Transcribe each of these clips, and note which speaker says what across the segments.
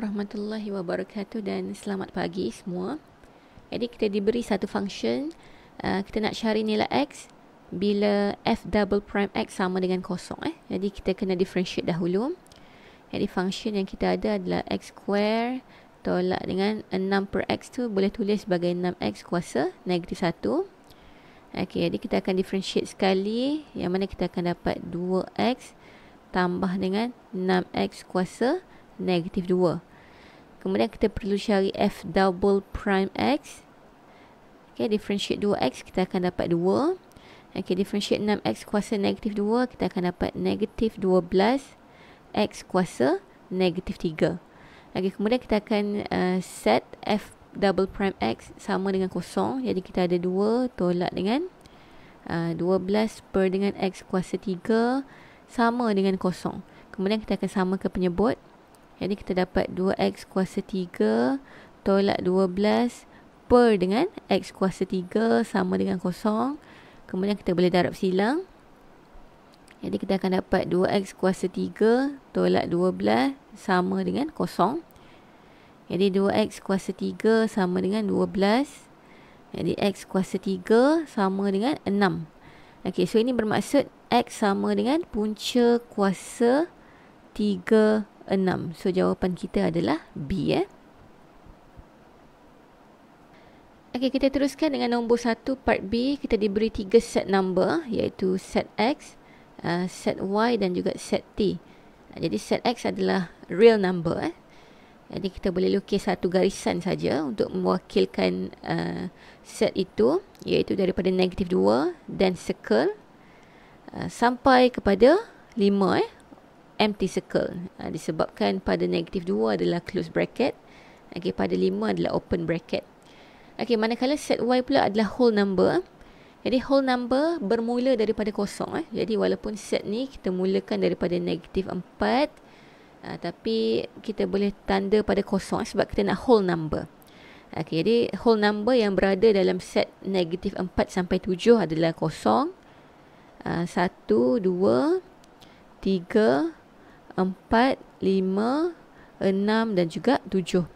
Speaker 1: warahmatullahi wabarakatuh dan selamat pagi semua. Jadi kita diberi satu function, uh, kita nak cari nilai x bila f double prime x sama dengan kosong. Eh. Jadi kita kena differentiate dahulu. Jadi function yang kita ada adalah x square tolak dengan 6 per x tu boleh tulis sebagai 6x kuasa negatif 1. Okay, jadi kita akan differentiate sekali yang mana kita akan dapat 2x tambah dengan 6x kuasa negatif Kemudian kita perlu cari f double prime x. Okay, differentiate 2x kita akan dapat 2. Okay, differentiate 6x kuasa negatif 2 kita akan dapat negatif 12 x kuasa negatif 3. Okay, kemudian kita akan uh, set f double prime x sama dengan kosong. Jadi kita ada 2 tolak dengan uh, 12 per dengan x kuasa 3 sama dengan kosong. Kemudian kita akan sama ke penyebut. Jadi kita dapat 2x kuasa 3 tolak 12 per dengan x kuasa 3 sama dengan kosong. Kemudian kita boleh darab silang. Jadi kita akan dapat 2x kuasa 3 tolak 12 sama dengan kosong. Jadi 2x kuasa 3 sama dengan 12. Jadi x kuasa 3 sama dengan 6. Okey, so ini bermaksud x sama dengan punca kuasa Enam. So jawapan kita adalah B eh. Okay, kita teruskan dengan nombor satu part B. Kita diberi tiga set number iaitu set X, uh, set Y dan juga set T. Jadi set X adalah real number eh. Jadi kita boleh lukis satu garisan saja untuk mewakilkan uh, set itu iaitu daripada negatif dua dan circle uh, sampai kepada lima. eh empty circle uh, disebabkan pada negatif 2 adalah close bracket okay, pada 5 adalah open bracket okay, manakala set Y pula adalah whole number jadi whole number bermula daripada kosong eh. jadi walaupun set ni kita mulakan daripada negatif 4 uh, ah, tapi kita boleh tanda pada kosong eh, sebab kita nak whole number okay, jadi whole number yang berada dalam set negatif 4 sampai 7 adalah kosong 1, 2, 3, empat, lima, enam dan juga tujuh.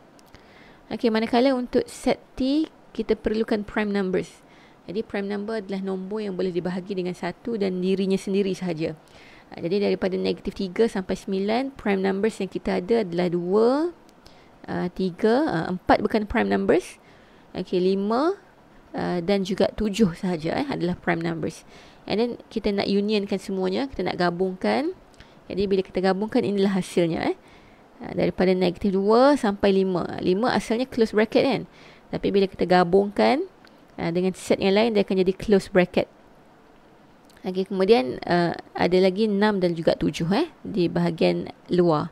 Speaker 1: Okey, manakala untuk set T, kita perlukan prime numbers. Jadi, prime number adalah nombor yang boleh dibahagi dengan satu dan dirinya sendiri sahaja. Ah, jadi, daripada negatif tiga sampai sembilan, prime numbers yang kita ada adalah dua, ah, tiga, ah, empat bukan prime numbers. Okey, lima dan juga tujuh sahaja eh, adalah prime numbers. And then, kita nak unionkan semuanya, kita nak gabungkan. Jadi bila kita gabungkan inilah hasilnya eh. Ha, daripada negatif 2 sampai 5. 5 asalnya close bracket kan. Tapi bila kita gabungkan ha, dengan set yang lain dia akan jadi close bracket. Okay, kemudian uh, ada lagi 6 dan juga 7 eh, di bahagian luar.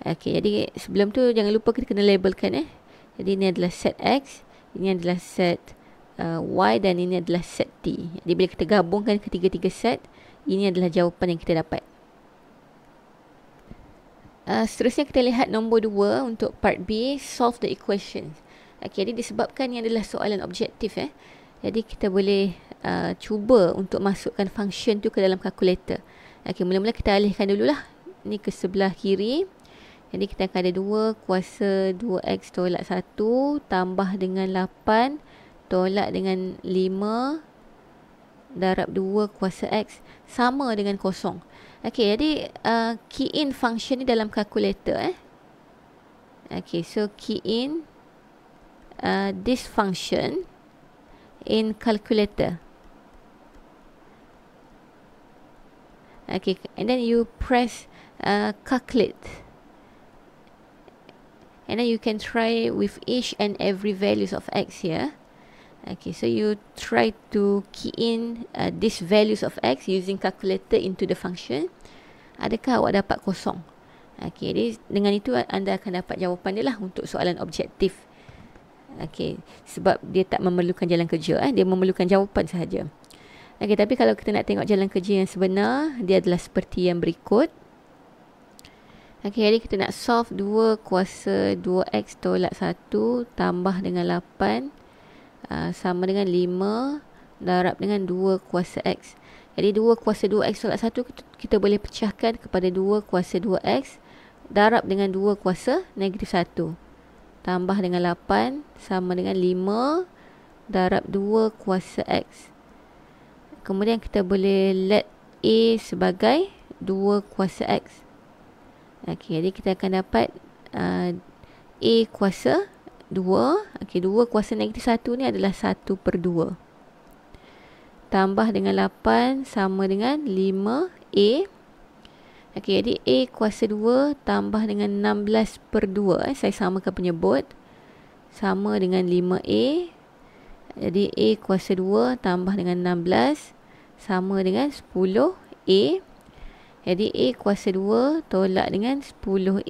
Speaker 1: Okay, jadi sebelum tu jangan lupa kita kena labelkan. Eh. Jadi ini adalah set X, ini adalah set uh, Y dan ini adalah set T. Jadi bila kita gabungkan ketiga-tiga set, ini adalah jawapan yang kita dapat. Uh, seterusnya kita lihat nombor dua untuk part B, solve the equation. Okey, jadi disebabkan ini adalah soalan objektif eh. Jadi kita boleh uh, cuba untuk masukkan function tu ke dalam kalkulator. Okey, mula-mula kita alihkan dululah. Ini ke sebelah kiri. Jadi kita akan ada 2 kuasa 2x tolak 1 tambah dengan 8 tolak dengan 5 darab 2 kuasa x sama dengan kosong. Okay, jadi uh, key in function ni dalam kalkulator, eh. Okay, so key in uh, this function in calculator. Okay, and then you press uh, calculate. And then you can try with each and every values of x here. Okay, so you try to key in uh, these values of x using calculator into the function. Adakah awak dapat kosong? Okay, jadi dengan itu anda akan dapat jawapan dia lah untuk soalan objektif. Okay, sebab dia tak memerlukan jalan kerja. Eh? Dia memerlukan jawapan sahaja. Okay, tapi kalau kita nak tengok jalan kerja yang sebenar, dia adalah seperti yang berikut. Okay, jadi kita nak solve 2 kuasa 2x tolak 1 tambah dengan 8 Ah, sama dengan 5 darab dengan 2 kuasa X. Jadi 2 kuasa 2X solat 1 kita boleh pecahkan kepada 2 kuasa 2X darab dengan 2 kuasa negatif 1. Tambah dengan 8 sama dengan 5 darab 2 kuasa X. Kemudian kita boleh let A sebagai 2 kuasa X. Okay, jadi kita akan dapat uh, A kuasa 2 dua, okay, dua kuasa negatif satu ni adalah satu per dua. tambah dengan lapan sama dengan lima a ok jadi A kuasa dua tambah dengan enam belas per dua eh, saya samakan penyebut sama dengan lima a jadi A kuasa dua tambah dengan enam belas sama dengan 10A jadi A kuasa 2 tolak dengan 10A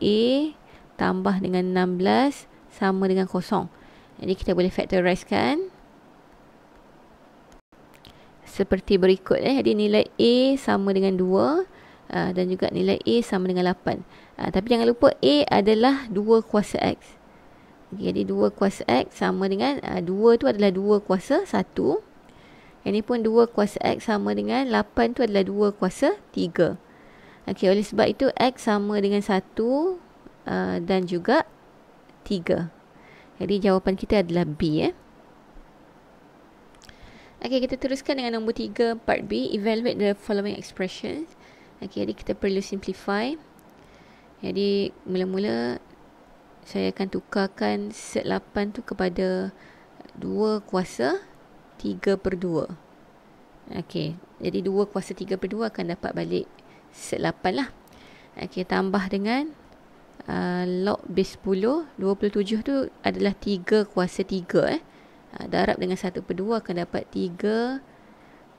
Speaker 1: tambah dengan 16 sama sama dengan kosong. Jadi kita boleh factorize kan. Seperti berikut eh. Jadi nilai A sama dengan 2 uh, ah, dan juga nilai A sama dengan 8. Uh, ah, tapi jangan lupa A adalah 2 kuasa X. Okay, jadi 2 kuasa X sama dengan uh, ah, 2 tu adalah 2 kuasa 1. Ini pun 2 kuasa X sama dengan 8 tu adalah 2 kuasa 3. Okey, oleh sebab itu X sama dengan 1 uh, dan juga tiga. Jadi jawapan kita adalah B eh. Okay, kita teruskan dengan nombor tiga, part B. Evaluate the following expression. Okay, jadi kita perlu simplify. Jadi, mula-mula saya akan tukarkan set 8 tu kepada 2 kuasa 3 per 2. Okay, jadi 2 kuasa 3 per 2 akan dapat balik set 8 lah. Okay, tambah dengan Ah, log base 10 27 tu adalah 3 kuasa 3 eh. Ha, ah, darab dengan 1 per 2 akan dapat 3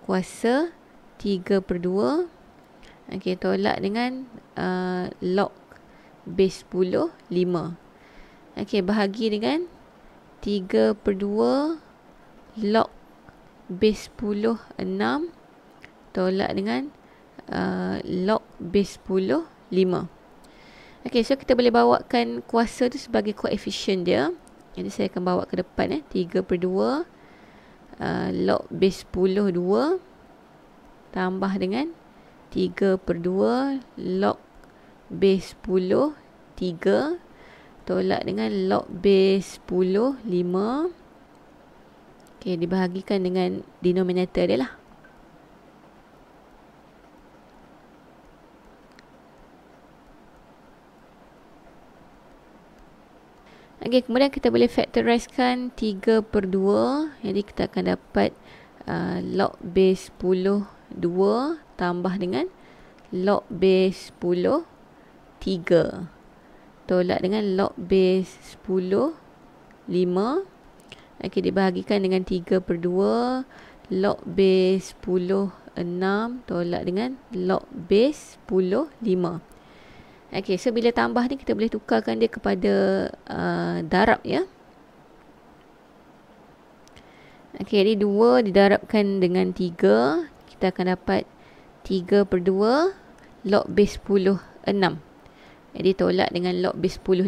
Speaker 1: kuasa 3 per 2 Okey, tolak dengan uh, log base 10, 5. Okey, bahagi dengan 3 per 2 log base 10, 6. Tolak dengan uh, log base 10, 5. Okey, so kita boleh bawakan kuasa tu sebagai koefisien dia. Jadi saya akan bawa ke depan eh 3/2 eh uh, log base 10 2 tambah dengan 3/2 log base 10 3 tolak dengan log base 10 5 okey dibahagikan dengan denominator dia lah Okey, kemudian kita boleh factorisekan 3 per 2. Jadi, kita akan dapat uh, log base 10 2 tambah dengan log base 10 3. Tolak dengan log base 10 5. Okey, dibahagikan dengan 3 per 2. Log base 10 6. Tolak dengan log base 10 5. Okey, so bila tambah ni kita boleh tukarkan dia kepada uh, darab ya. Okey, jadi 2 didarabkan dengan 3, kita akan dapat 3 per 2 log base 10 6. Jadi tolak dengan log base 10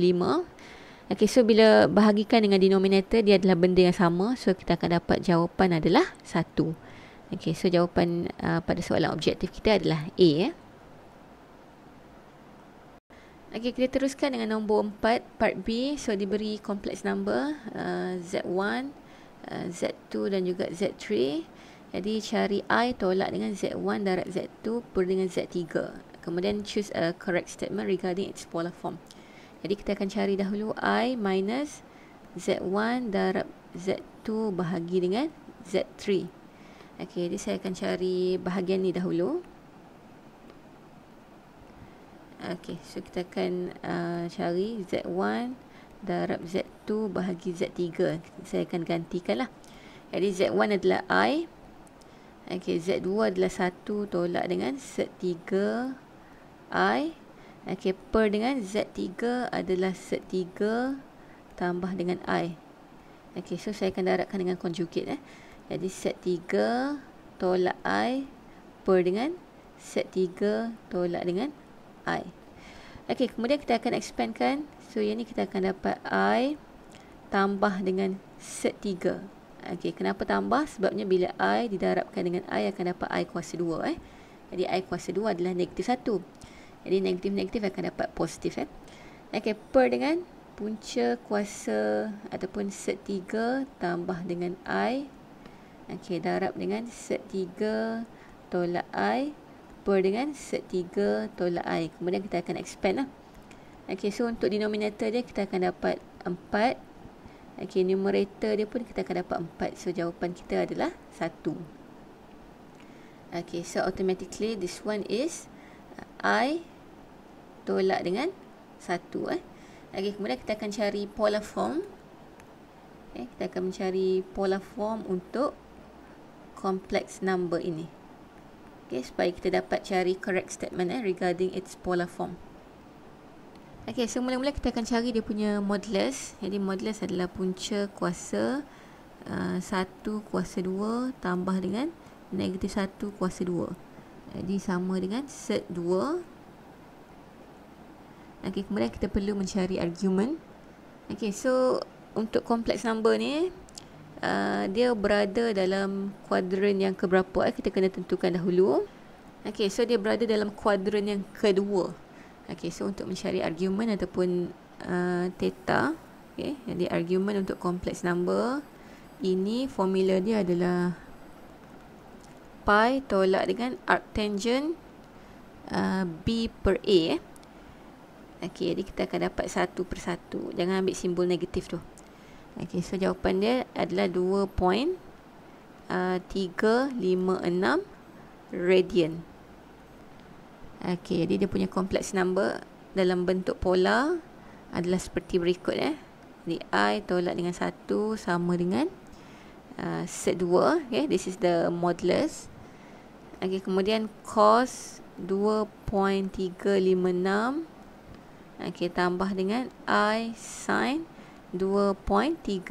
Speaker 1: 5. Okey, so bila bahagikan dengan denominator, dia adalah benda yang sama. So, kita akan dapat jawapan adalah 1. Okey, so jawapan uh, pada soalan objektif kita adalah A. Eh. Okay, kita teruskan dengan nombor 4, part B. So, diberi kompleks number uh, Z1, uh, Z2 dan juga Z3. Jadi, cari I tolak dengan Z1 darat Z2 per dengan Z3. Kemudian, choose a correct statement regarding its polar form. Jadi, kita akan cari dahulu I minus Z1 darat Z2 bahagi dengan Z3. Okay, jadi saya akan cari bahagian ni dahulu. Okey, so kita akan uh, cari Z1 darab Z2 bahagi Z3. Saya akan gantikan lah. Jadi Z1 adalah I. Okey, Z2 adalah 1 tolak dengan Z3 I. Okey, per dengan Z3 adalah Z3 tambah dengan I. Okey, so saya akan darabkan dengan conjugate. Eh. Jadi Z3 tolak I per dengan Z3 tolak dengan I i. Okey, kemudian kita akan expandkan. So, yang ni kita akan dapat i tambah dengan set 3. Okey, kenapa tambah? Sebabnya bila i didarabkan dengan i akan dapat i kuasa 2 eh. Jadi i kuasa 2 adalah negatif 1. Jadi negatif-negatif akan dapat positif eh. Okey, per dengan punca kuasa ataupun set 3 tambah dengan i. Okey, darab dengan set 3 tolak i equal dengan set 3 tolak i. Kemudian kita akan expand lah. Okay, so untuk denominator dia kita akan dapat 4. Okay, numerator dia pun kita akan dapat 4. So, jawapan kita adalah 1. Okay, so automatically this one is uh, i tolak dengan 1. Eh. Okay, kemudian kita akan cari polar form. Okay, eh, kita akan mencari polar form untuk complex number ini. Okay, supaya kita dapat cari correct statement eh, regarding its polar form. Okay, so mula-mula kita akan cari dia punya modulus. Jadi, modulus adalah punca kuasa uh, 1 kuasa 2 tambah dengan negatif 1 kuasa 2. Jadi, sama dengan set 2. Okay, kemudian kita perlu mencari argument. Okay, so untuk kompleks number ni, Uh, dia berada dalam kuadran yang keberapa eh? kita kena tentukan dahulu okey so dia berada dalam kuadran yang kedua okey so untuk mencari argument ataupun uh, theta okey jadi argument untuk kompleks number ini formula dia adalah pi tolak dengan arctangent uh, b per a eh? Okey, jadi kita akan dapat satu persatu. Jangan ambil simbol negatif tu. Okey, so jawapan dia adalah 2.356 uh, radian. Okey, jadi dia punya kompleks number dalam bentuk pola adalah seperti berikut eh. Jadi i tolak dengan 1 sama dengan uh, set 2, okey. This is the modulus. Okey, kemudian cos 2.356 okey tambah dengan i sine 2.356 2.356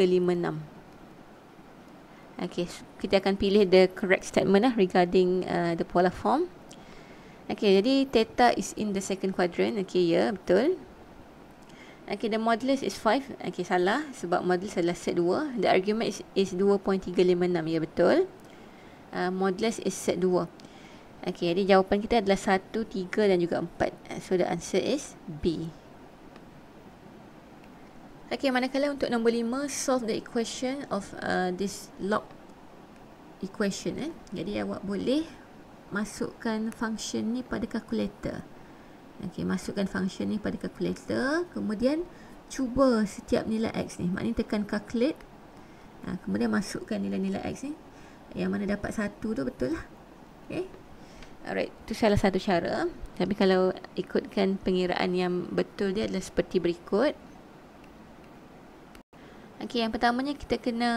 Speaker 1: Okay, kita akan pilih the correct statement lah regarding uh, the polar form Okay, jadi theta is in the second quadrant Okay, ya, yeah, betul Okay, the modulus is 5 Okay, salah sebab modulus adalah set 2 The argument is, is 2.356, ya, yeah, betul uh, Modulus is set 2 Okay, jadi jawapan kita adalah 1, 3 dan juga 4 So, the answer is B Okey, manakala untuk nombor 5 solve the equation of uh, this log equation eh. Jadi awak boleh masukkan function ni pada kalkulator. Okey, masukkan function ni pada kalkulator, kemudian cuba setiap nilai x ni. Maknanya tekan calculate. Ha, kemudian masukkan nilai-nilai x ni. Yang mana dapat satu tu betul lah. Okey. Alright, tu salah satu cara. Tapi kalau ikutkan pengiraan yang betul dia adalah seperti berikut. Okey, yang pertamanya kita kena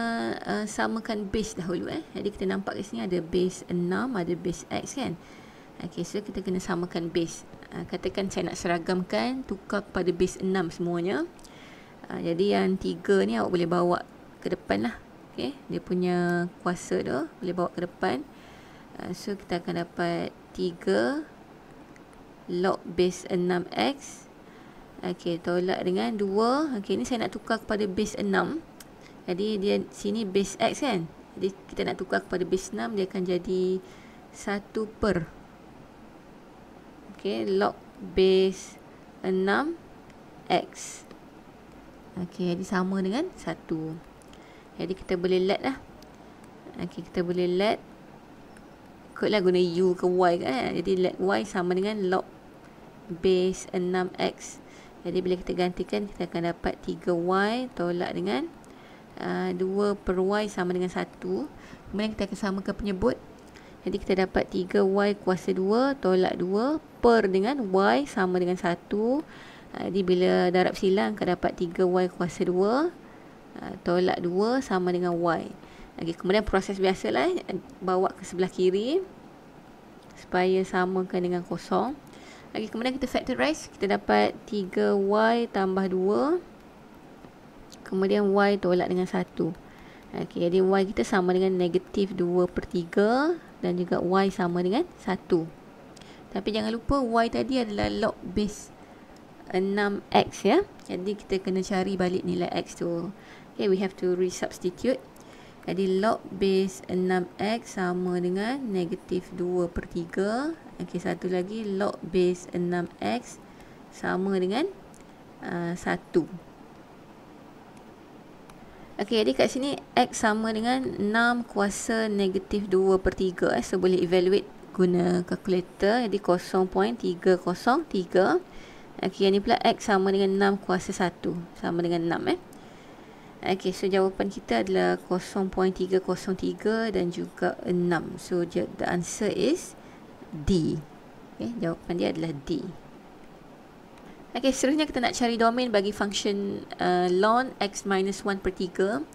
Speaker 1: uh, samakan base dahulu eh. Jadi kita nampak kat sini ada base 6, ada base X kan. Okey, so kita kena samakan base. Uh, katakan saya nak seragamkan tukar pada base 6 semuanya. Uh, jadi yang 3 ni awak boleh bawa ke depan lah. Okey, dia punya kuasa tu boleh bawa ke depan. Uh, so kita akan dapat 3 log base 6X. Okey, tolak dengan 2. Okey, ni saya nak tukar kepada base 6. Jadi dia sini base x kan? Jadi kita nak tukar kepada base 6 dia akan jadi 1 per. Okey, log base 6 x. Okey, jadi sama dengan 1. Jadi kita boleh let lah. Okey, kita boleh let ikutlah guna u ke y kan. Jadi let y sama dengan log base 6x. Jadi bila kita gantikan kita akan dapat 3y tolak dengan uh, 2 per y sama dengan 1. Kemudian kita akan samakan penyebut. Jadi kita dapat 3y kuasa 2 tolak 2 per dengan y sama dengan 1. Uh, jadi bila darab silang akan dapat 3y kuasa 2 uh, tolak 2 sama dengan y. Okay, kemudian proses biasalah eh, bawa ke sebelah kiri supaya samakan dengan kosong. Okay, kemudian kita factorize. Kita dapat 3y tambah 2. Kemudian y tolak dengan 1. Okay, jadi y kita sama dengan negatif 2 per 3. Dan juga y sama dengan 1. Tapi jangan lupa y tadi adalah log base 6x ya. Jadi kita kena cari balik nilai x tu. Okay, we have to resubstitute. Jadi log base 6x sama dengan negatif 2 per 3. Okey, satu lagi log base 6x sama dengan uh, 1. Okey, jadi kat sini x sama dengan 6 kuasa negatif 2 per 3. Eh. So, boleh evaluate guna kalkulator. Jadi, 0.303. Okey, yang ni pula x sama dengan 6 kuasa 1. Sama dengan 6. Eh. Okey, so jawapan kita adalah 0.303 dan juga 6. So the answer is D. Okey, jawapan dia adalah D. Okey, seterusnya kita nak cari domain bagi function uh, ln x minus 1 per 3.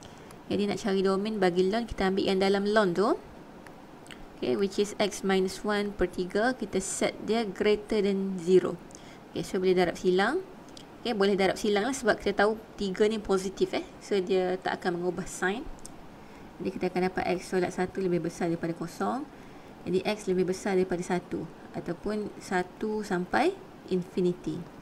Speaker 1: Jadi nak cari domain bagi ln, kita ambil yang dalam ln tu. Okey, which is x minus 1 per 3. Kita set dia greater than 0. Okey, so boleh darab silang okay, eh, boleh darab silang lah sebab kita tahu tiga ni positif eh so dia tak akan mengubah sign jadi kita akan dapat x solat satu lebih besar daripada kosong, jadi x lebih besar daripada satu ataupun satu sampai infinity